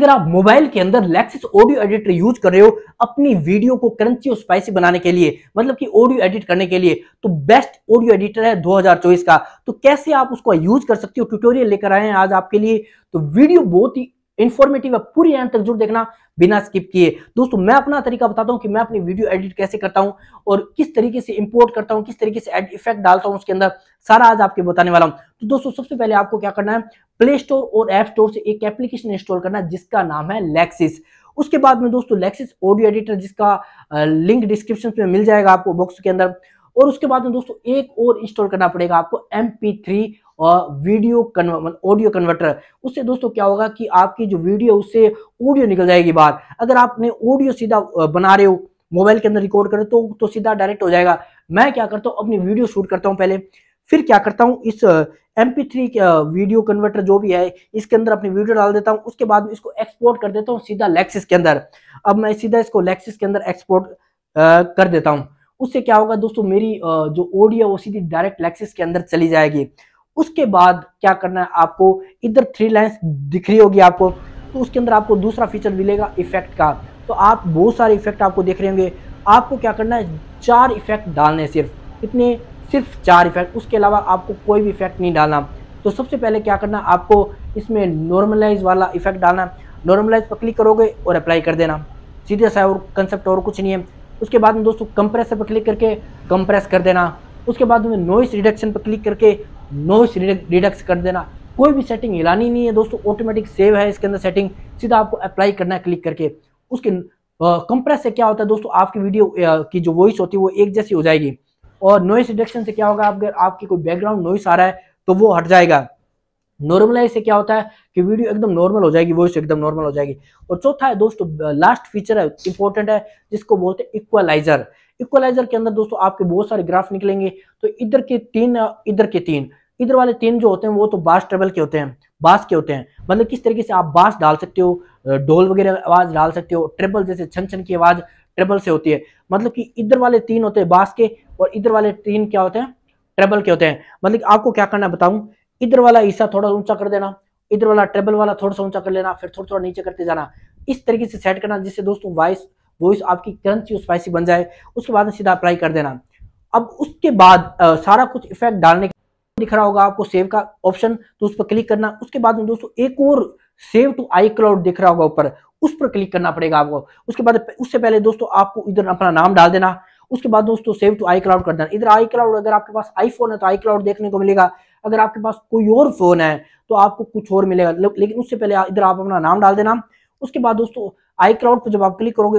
अगर आप मोबाइल के अंदर लेक्सिस ऑडियो एडिटर यूज कर रहे हो अपनी वीडियो को क्रंची और स्पाइसी बनाने के लिए मतलब कि ऑडियो एडिट करने के लिए तो बेस्ट ऑडियो एडिटर है 2024 का तो कैसे आप उसको यूज कर सकते हो ट्यूटोरियल लेकर आए हैं आज आपके लिए तो वीडियो बहुत ही इन्फॉर्मेटिव है पूरी एंड तक जरूर देखना बिना स्किप किए दोस्तों मैं अपना तरीका बताता हूँ कि मैं अपनी वीडियो एडिट कैसे करता हूँ और किस तरीके से इंपोर्ट करता हूँ किस तरीके से एड इफेक्ट डालता हूँ उसके अंदर सारा आज आपके बताने वाला हूँ तो दोस्तों सबसे पहले आपको क्या करना है प्ले स्टोर और एप स्टोर से एक एप्लीकेशन इंस्टॉल करना है जिसका नाम है लेक्सिस उसके बाद में दोस्तों लेक्सिस ऑडियो एडिटर जिसका लिंक डिस्क्रिप्शन में मिल जाएगा आपको बॉक्स के अंदर और उसके बाद में दोस्तों एक और इंस्टॉल करना पड़ेगा आपको M video convert audio converter उससे दोस्तों क्या होगा कि आपकी जो वीडियो उससे ऑडियो निकल जाएगी बाहर अगर आपने ऑडियो सीधा बना रहे हो मोबाइल के अंदर रिकॉर्ड करें तो तो सीधा डायरेक्ट हो जाएगा मैं क्या करता हूँ अपनी वीडियो शूट करता हूँ पहले फिर क्या करता हूँ इस M P three video converter जो भी है इसके अंदर अपनी वीडियो डाल देता हूँ उसके बाद में इसको एक्सपोर्ट कर देता हूँ सीधा लेक्सिस के अंदर अब मैं सीधा इसको लेक्सिस के अंदर एक्सपोर्ट कर देता हूँ उससे क्या होगा दोस्तों मेरी जो ऑडियो वो सीधी डायरेक्ट लेक्सिस के अंदर चली जाएगी उसके बाद क्या करना है आपको इधर थ्री लाइन्स दिख रही होगी आपको तो उसके अंदर आपको दूसरा फीचर मिलेगा इफेक्ट का तो आप बहुत सारे इफेक्ट आपको देख रहे होंगे आपको क्या करना है चार इफेक्ट डालने सिर्फ इतने सिर्फ चार इफेक्ट उसके अलावा आपको कोई भी इफेक्ट नहीं डालना तो सबसे पहले क्या करना आपको इसमें नॉर्मलाइज वाला इफेक्ट डालना नॉर्मलाइज पर क्लिक करोगे और अप्लाई कर देना सीधे सा और कंसेप्ट और कुछ नहीं है उसके बाद में दोस्तों कंप्रेसर पर क्लिक करके कंप्रेस कर देना उसके बाद में नॉइस रिडक्शन पर क्लिक करके नोइस रिडक्स कर देना कोई भी सेटिंग हिलानी नहीं है दोस्तों ऑटोमेटिक सेव है इसके अंदर सेटिंग सीधा आपको अप्लाई करना है क्लिक करके उसके कंप्रेस से क्या होता है दोस्तों आपकी वीडियो की जो वॉइस होती है वो एक जैसी हो जाएगी और नॉइस रिडक्शन से क्या होगा अगर आपकी कोई बैकग्राउंड नॉइस आ रहा है तो वो हट जाएगा नॉर्मलाइज से क्या होता है कि वीडियो एकदम नॉर्मल हो जाएगी वॉइस एकदम नॉर्मल हो जाएगी और चौथा है दोस्तों लास्ट फीचर है इंपॉर्टेंट है जिसको बोलते हैं इक्वलाइजर इक्वलाइजर के अंदर दोस्तों आपके बहुत सारे ग्राफ निकलेंगे तो इधर के तीन इधर के तीन इधर वाले तीन जो होते हैं वो तो बास ट्रेबल के होते हैं बास के होते हैं मतलब किस तरीके से आप बास डाल सकते हो ढोल वगैरह आवाज डाल सकते हो ट्रेबल जैसे छन छन की आवाज ट्रेबल से होती है मतलब कि इधर वाले तीन होते हैं बास के और इधर वाले तीन क्या होते हैं ट्रेबल के होते हैं मतलब आपको क्या करना बताऊं इधर वाला हिस्सा थोड़ा ऊंचा कर देना इधर वाला ट्रेबल वाला थोड़ा सा ऊंचा कर लेना फिर थोड़ा थोड़ा नीचे करते जाना इस तरीके से सेट करना जिससे दोस्तों वॉइस वो इस आपकी क्रंची और स्पाइसी बन जाए उसके बाद सीधा अप्लाई कर देना अब उसके बाद आ, सारा कुछ इफेक्ट डालने का दिख रहा होगा आपको सेव का ऑप्शन तो उस पर क्लिक करना उसके बाद में दोस्तों एक और सेव टू आई क्लाउड दिख रहा होगा ऊपर उस पर क्लिक करना पड़ेगा आपको उसके बाद उससे पहले दोस्तों आपको इधर अपना नाम डाल देना उसके बाद दोस्तों सेव टू आई क्लाउड कर देना इधर आई क्लाउड अगर आपके पास आईफोन है तो आई क्लाउड देखने को मिलेगा अगर आपके पास कोई और फोन है तो आपको कुछ और मिलेगा लेकिन उससे पहले इधर आप अपना नाम डाल देना उसके बाद दोस्तों आई क्लाउड पर जब आप क्लिक करोगे